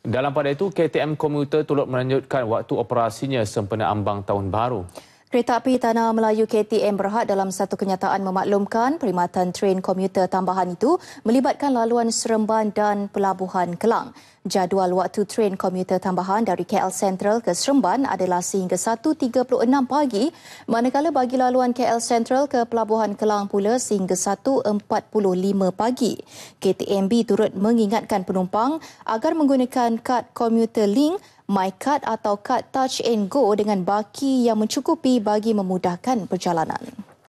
Dalam pada itu, KTM Komuter turut melanjutkan waktu operasinya sempena ambang tahun baru. Kereta api Tanah Melayu KTM Berhad dalam satu kenyataan memaklumkan perkhidmatan tren komuter tambahan itu melibatkan laluan Seremban dan Pelabuhan Kelang. Jadual waktu tren komuter tambahan dari KL Central ke Seremban adalah sehingga 1.36 pagi, manakala bagi laluan KL Central ke Pelabuhan Kelang pula sehingga 1.45 pagi. KTMB turut mengingatkan penumpang agar menggunakan kad komuter link MyCard atau kad Touch and Go dengan baki yang mencukupi bagi memudahkan perjalanan.